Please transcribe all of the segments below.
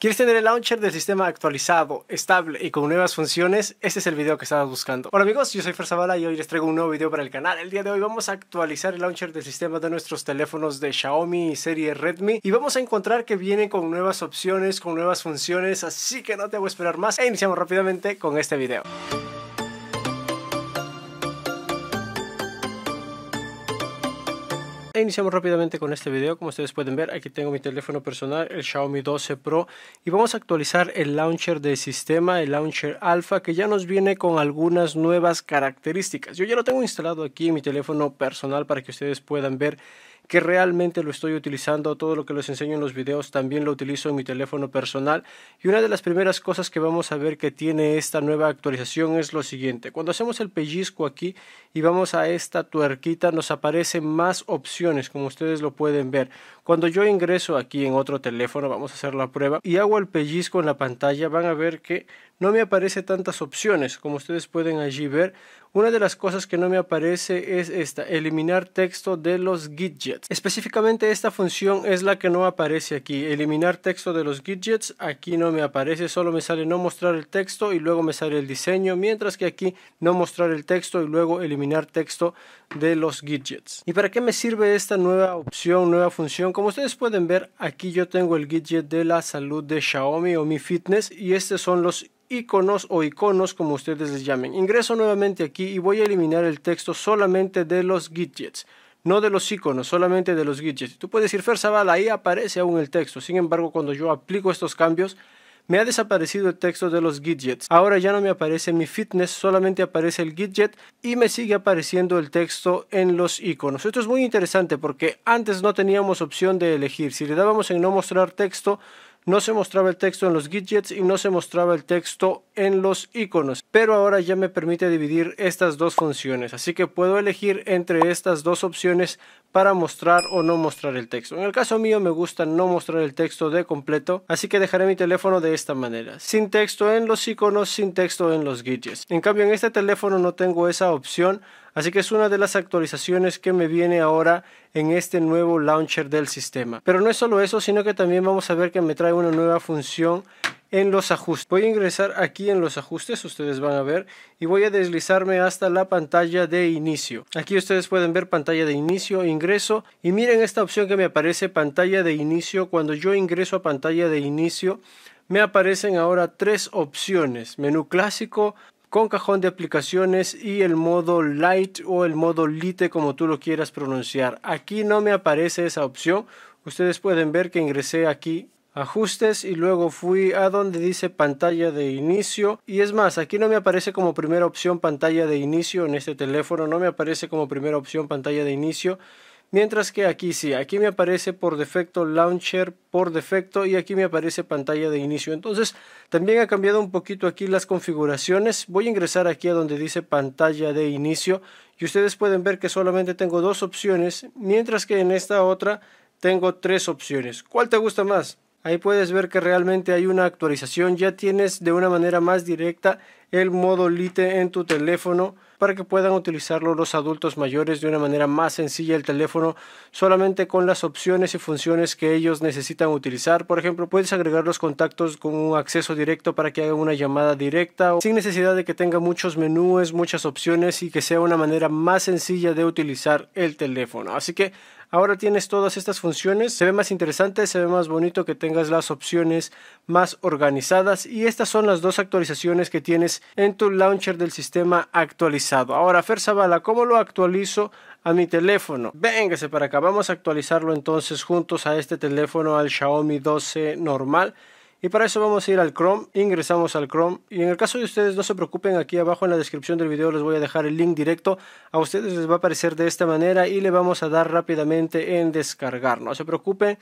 ¿Quieres tener el launcher del sistema actualizado, estable y con nuevas funciones? Este es el video que estabas buscando. Hola amigos, yo soy Ferzavala y hoy les traigo un nuevo video para el canal. El día de hoy vamos a actualizar el launcher del sistema de nuestros teléfonos de Xiaomi y serie Redmi y vamos a encontrar que viene con nuevas opciones, con nuevas funciones, así que no te voy a esperar más e iniciamos rápidamente con este video. iniciamos rápidamente con este video. Como ustedes pueden ver, aquí tengo mi teléfono personal, el Xiaomi 12 Pro. Y vamos a actualizar el launcher de sistema, el launcher Alpha que ya nos viene con algunas nuevas características. Yo ya lo tengo instalado aquí en mi teléfono personal para que ustedes puedan ver que realmente lo estoy utilizando, todo lo que les enseño en los videos también lo utilizo en mi teléfono personal y una de las primeras cosas que vamos a ver que tiene esta nueva actualización es lo siguiente, cuando hacemos el pellizco aquí y vamos a esta tuerquita nos aparecen más opciones como ustedes lo pueden ver, cuando yo ingreso aquí en otro teléfono, vamos a hacer la prueba y hago el pellizco en la pantalla van a ver que no me aparece tantas opciones como ustedes pueden allí ver. Una de las cosas que no me aparece es esta, eliminar texto de los widgets. Específicamente esta función es la que no aparece aquí, eliminar texto de los widgets, aquí no me aparece, solo me sale no mostrar el texto y luego me sale el diseño, mientras que aquí no mostrar el texto y luego eliminar texto de los widgets. ¿Y para qué me sirve esta nueva opción, nueva función? Como ustedes pueden ver, aquí yo tengo el widget de la salud de Xiaomi o Mi Fitness y estos son los iconos o iconos como ustedes les llamen. Ingreso nuevamente aquí y voy a eliminar el texto solamente de los widgets no de los iconos, solamente de los widgets. Tú puedes decir, Fer ahí aparece aún el texto. Sin embargo, cuando yo aplico estos cambios, me ha desaparecido el texto de los widgets. Ahora ya no me aparece mi fitness, solamente aparece el widget y me sigue apareciendo el texto en los iconos. Esto es muy interesante porque antes no teníamos opción de elegir. Si le dábamos en no mostrar texto, no se mostraba el texto en los widgets y no se mostraba el texto en los iconos. Pero ahora ya me permite dividir estas dos funciones. Así que puedo elegir entre estas dos opciones para mostrar o no mostrar el texto. En el caso mío me gusta no mostrar el texto de completo, así que dejaré mi teléfono de esta manera, sin texto en los iconos, sin texto en los widgets. En cambio en este teléfono no tengo esa opción, así que es una de las actualizaciones que me viene ahora en este nuevo launcher del sistema. Pero no es solo eso, sino que también vamos a ver que me trae una nueva función en los ajustes. Voy a ingresar aquí en los ajustes, ustedes van a ver, y voy a deslizarme hasta la pantalla de inicio. Aquí ustedes pueden ver pantalla de inicio, ingreso, y miren esta opción que me aparece pantalla de inicio. Cuando yo ingreso a pantalla de inicio, me aparecen ahora tres opciones. Menú clásico, con cajón de aplicaciones y el modo light o el modo lite como tú lo quieras pronunciar. Aquí no me aparece esa opción. Ustedes pueden ver que ingresé aquí ajustes y luego fui a donde dice pantalla de inicio y es más aquí no me aparece como primera opción pantalla de inicio en este teléfono no me aparece como primera opción pantalla de inicio mientras que aquí sí aquí me aparece por defecto launcher por defecto y aquí me aparece pantalla de inicio entonces también ha cambiado un poquito aquí las configuraciones voy a ingresar aquí a donde dice pantalla de inicio y ustedes pueden ver que solamente tengo dos opciones mientras que en esta otra tengo tres opciones ¿cuál te gusta más? Ahí puedes ver que realmente hay una actualización, ya tienes de una manera más directa el modo Lite en tu teléfono para que puedan utilizarlo los adultos mayores de una manera más sencilla el teléfono solamente con las opciones y funciones que ellos necesitan utilizar. Por ejemplo, puedes agregar los contactos con un acceso directo para que haga una llamada directa sin necesidad de que tenga muchos menús, muchas opciones y que sea una manera más sencilla de utilizar el teléfono. Así que Ahora tienes todas estas funciones, se ve más interesante, se ve más bonito que tengas las opciones más organizadas y estas son las dos actualizaciones que tienes en tu launcher del sistema actualizado. Ahora, Fer Zavala, ¿cómo lo actualizo? a mi teléfono. Véngase para acá, vamos a actualizarlo entonces juntos a este teléfono, al Xiaomi 12 normal. Y para eso vamos a ir al Chrome, ingresamos al Chrome y en el caso de ustedes no se preocupen, aquí abajo en la descripción del video les voy a dejar el link directo, a ustedes les va a aparecer de esta manera y le vamos a dar rápidamente en descargar, no se preocupen,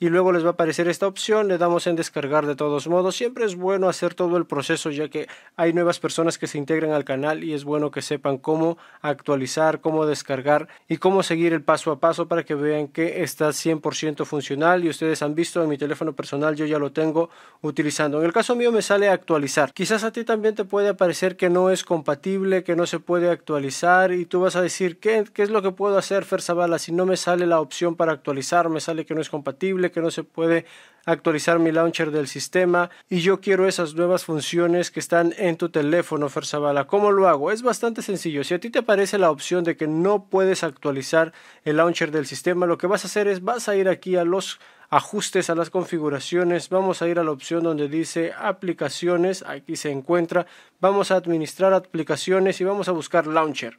y luego les va a aparecer esta opción, le damos en descargar de todos modos. Siempre es bueno hacer todo el proceso ya que hay nuevas personas que se integran al canal y es bueno que sepan cómo actualizar, cómo descargar y cómo seguir el paso a paso para que vean que está 100% funcional y ustedes han visto en mi teléfono personal yo ya lo tengo utilizando. En el caso mío me sale actualizar. Quizás a ti también te puede aparecer que no es compatible, que no se puede actualizar y tú vas a decir, ¿qué, qué es lo que puedo hacer, Fer Si no me sale la opción para actualizar, me sale que no es compatible que no se puede actualizar mi launcher del sistema y yo quiero esas nuevas funciones que están en tu teléfono, Ferzabala. ¿Cómo lo hago? Es bastante sencillo. Si a ti te aparece la opción de que no puedes actualizar el launcher del sistema, lo que vas a hacer es vas a ir aquí a los ajustes a las configuraciones, vamos a ir a la opción donde dice aplicaciones, aquí se encuentra, vamos a administrar aplicaciones y vamos a buscar launcher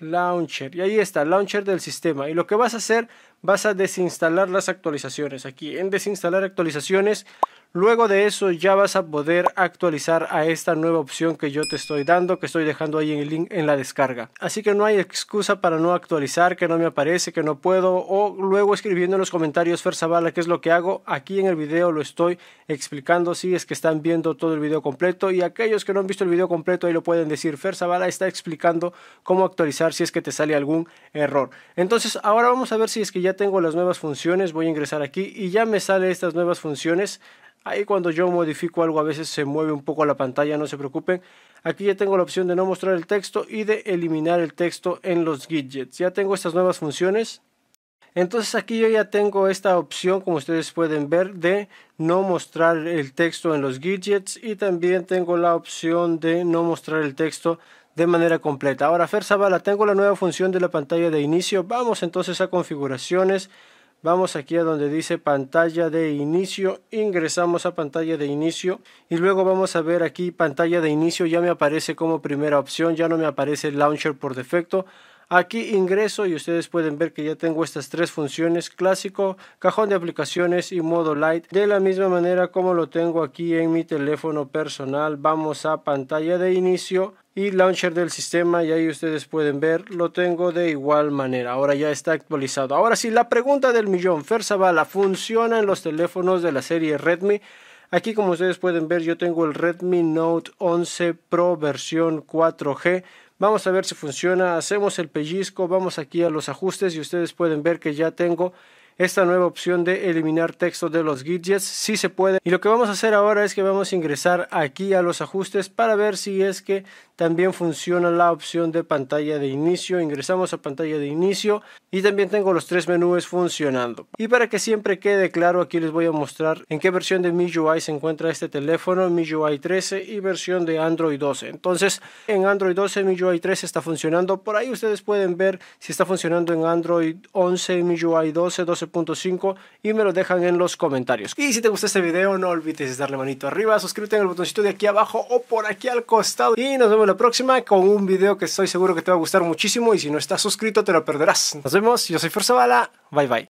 launcher y ahí está launcher del sistema y lo que vas a hacer vas a desinstalar las actualizaciones. Aquí en desinstalar actualizaciones, luego de eso ya vas a poder actualizar a esta nueva opción que yo te estoy dando, que estoy dejando ahí en el link en la descarga. Así que no hay excusa para no actualizar, que no me aparece, que no puedo, o luego escribiendo en los comentarios, Fer Zavala qué es lo que hago. Aquí en el video lo estoy explicando, si es que están viendo todo el video completo, y aquellos que no han visto el video completo ahí lo pueden decir, Ferzabala está explicando cómo actualizar si es que te sale algún error. Entonces ahora vamos a ver si es que ya ya tengo las nuevas funciones, voy a ingresar aquí y ya me sale estas nuevas funciones. Ahí cuando yo modifico algo a veces se mueve un poco la pantalla, no se preocupen. Aquí ya tengo la opción de no mostrar el texto y de eliminar el texto en los widgets. Ya tengo estas nuevas funciones. Entonces aquí yo ya tengo esta opción, como ustedes pueden ver, de no mostrar el texto en los widgets y también tengo la opción de no mostrar el texto de manera completa. Ahora, Fer Zavala, tengo la nueva función de la pantalla de inicio. Vamos entonces a configuraciones. Vamos aquí a donde dice pantalla de inicio, ingresamos a pantalla de inicio y luego vamos a ver aquí pantalla de inicio ya me aparece como primera opción, ya no me aparece el launcher por defecto. Aquí ingreso y ustedes pueden ver que ya tengo estas tres funciones, clásico, cajón de aplicaciones y modo light. De la misma manera como lo tengo aquí en mi teléfono personal, vamos a pantalla de inicio, y launcher del sistema y ahí ustedes pueden ver lo tengo de igual manera ahora ya está actualizado ahora sí la pregunta del millón ¿Ferzabala funciona en los teléfonos de la serie Redmi aquí como ustedes pueden ver yo tengo el Redmi Note 11 Pro versión 4G vamos a ver si funciona hacemos el pellizco vamos aquí a los ajustes y ustedes pueden ver que ya tengo esta nueva opción de eliminar texto de los widgets si sí se puede y lo que vamos a hacer ahora es que vamos a ingresar aquí a los ajustes para ver si es que también funciona la opción de pantalla de inicio. Ingresamos a pantalla de inicio y también tengo los tres menús funcionando. Y para que siempre quede claro, aquí les voy a mostrar en qué versión de MIUI se encuentra este teléfono, MIUI 13 y versión de Android 12. Entonces, en Android 12 MIUI 13 está funcionando. Por ahí ustedes pueden ver si está funcionando en Android 11, MIUI 12, 12.5 y me lo dejan en los comentarios. Y si te gusta este video, no olvides darle manito arriba, suscríbete en el botoncito de aquí abajo o por aquí al costado y nos vemos la próxima con un video que estoy seguro que te va a gustar muchísimo y si no estás suscrito te lo perderás. Nos vemos, yo soy Forza Bala, bye bye.